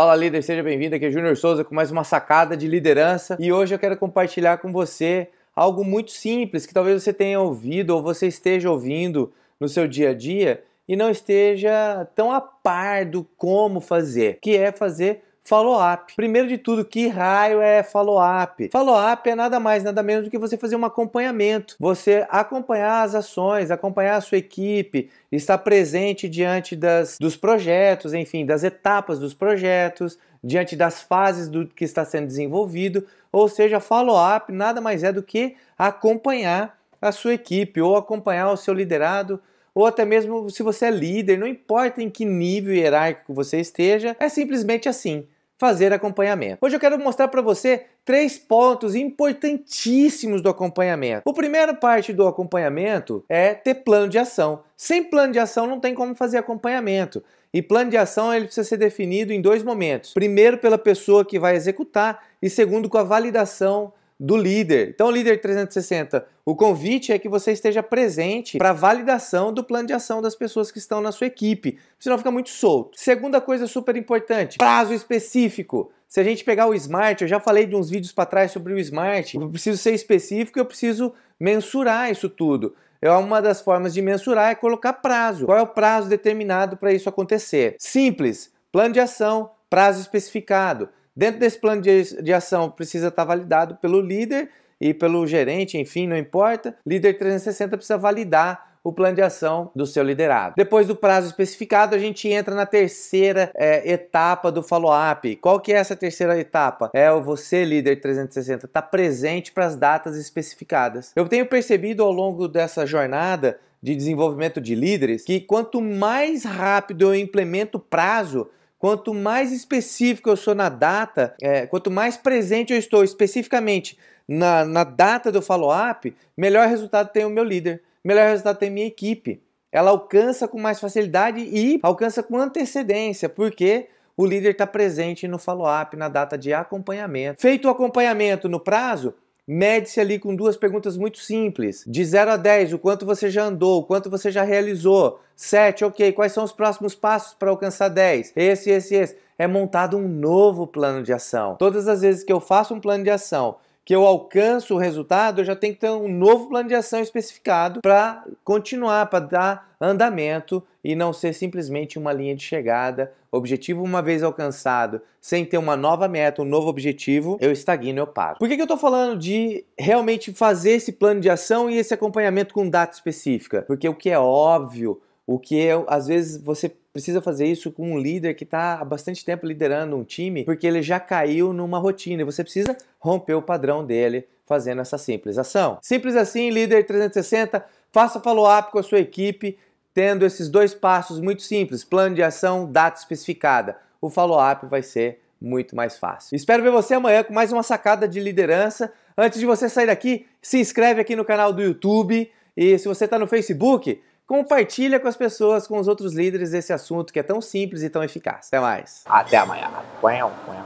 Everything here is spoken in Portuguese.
Fala líder, seja bem-vindo. Aqui é Júnior Souza com mais uma sacada de liderança e hoje eu quero compartilhar com você algo muito simples que talvez você tenha ouvido ou você esteja ouvindo no seu dia a dia e não esteja tão a par do como fazer, que é fazer follow-up. Primeiro de tudo, que raio é follow-up? Follow-up é nada mais, nada menos do que você fazer um acompanhamento, você acompanhar as ações, acompanhar a sua equipe, estar presente diante das, dos projetos, enfim, das etapas dos projetos, diante das fases do que está sendo desenvolvido, ou seja, follow-up nada mais é do que acompanhar a sua equipe ou acompanhar o seu liderado ou até mesmo se você é líder, não importa em que nível hierárquico você esteja, é simplesmente assim fazer acompanhamento. Hoje eu quero mostrar para você três pontos importantíssimos do acompanhamento. O primeiro parte do acompanhamento é ter plano de ação. Sem plano de ação não tem como fazer acompanhamento. E plano de ação ele precisa ser definido em dois momentos. Primeiro pela pessoa que vai executar e segundo com a validação do líder. Então, líder 360, o convite é que você esteja presente para validação do plano de ação das pessoas que estão na sua equipe, senão fica muito solto. Segunda coisa super importante, prazo específico. Se a gente pegar o Smart, eu já falei de uns vídeos para trás sobre o Smart, eu preciso ser específico eu preciso mensurar isso tudo. É uma das formas de mensurar é colocar prazo. Qual é o prazo determinado para isso acontecer? Simples, plano de ação, prazo especificado. Dentro desse plano de, de ação precisa estar tá validado pelo líder e pelo gerente, enfim, não importa. Líder 360 precisa validar o plano de ação do seu liderado. Depois do prazo especificado, a gente entra na terceira é, etapa do follow-up. Qual que é essa terceira etapa? É o você, líder 360, estar tá presente para as datas especificadas. Eu tenho percebido ao longo dessa jornada de desenvolvimento de líderes que quanto mais rápido eu implemento o prazo, Quanto mais específico eu sou na data, é, quanto mais presente eu estou especificamente na, na data do follow-up, melhor resultado tem o meu líder, melhor resultado tem minha equipe. Ela alcança com mais facilidade e alcança com antecedência, porque o líder está presente no follow-up, na data de acompanhamento. Feito o acompanhamento no prazo, mede-se ali com duas perguntas muito simples. De 0 a 10, o quanto você já andou, o quanto você já realizou. 7, ok, quais são os próximos passos para alcançar 10? Esse, esse, esse. É montado um novo plano de ação. Todas as vezes que eu faço um plano de ação que eu alcanço o resultado, eu já tenho que ter um novo plano de ação especificado para continuar, para dar andamento e não ser simplesmente uma linha de chegada. Objetivo uma vez alcançado, sem ter uma nova meta, um novo objetivo, eu estagno, eu paro. Por que, que eu estou falando de realmente fazer esse plano de ação e esse acompanhamento com data específica? Porque o que é óbvio, o que é, às vezes você precisa fazer isso com um líder que está há bastante tempo liderando um time, porque ele já caiu numa rotina e você precisa romper o padrão dele fazendo essa simples ação. Simples assim, líder 360, faça follow-up com a sua equipe, tendo esses dois passos muito simples: plano de ação, data especificada. O follow-up vai ser muito mais fácil. Espero ver você amanhã com mais uma sacada de liderança. Antes de você sair daqui, se inscreve aqui no canal do YouTube e se você está no Facebook, Compartilha com as pessoas, com os outros líderes esse assunto que é tão simples e tão eficaz. Até mais. Até amanhã.